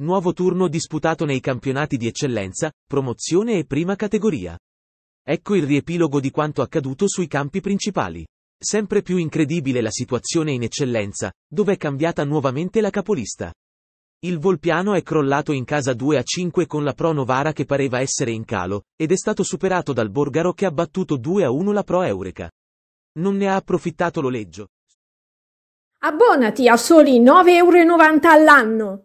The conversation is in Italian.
Nuovo turno disputato nei campionati di eccellenza, promozione e prima categoria. Ecco il riepilogo di quanto accaduto sui campi principali. Sempre più incredibile la situazione in eccellenza, dove è cambiata nuovamente la capolista. Il Volpiano è crollato in casa 2 a 5 con la Pro Novara che pareva essere in calo, ed è stato superato dal Borgaro che ha battuto 2 a 1 la Pro Eureka. Non ne ha approfittato l'oleggio. Abbonati a soli 9,90 euro all'anno.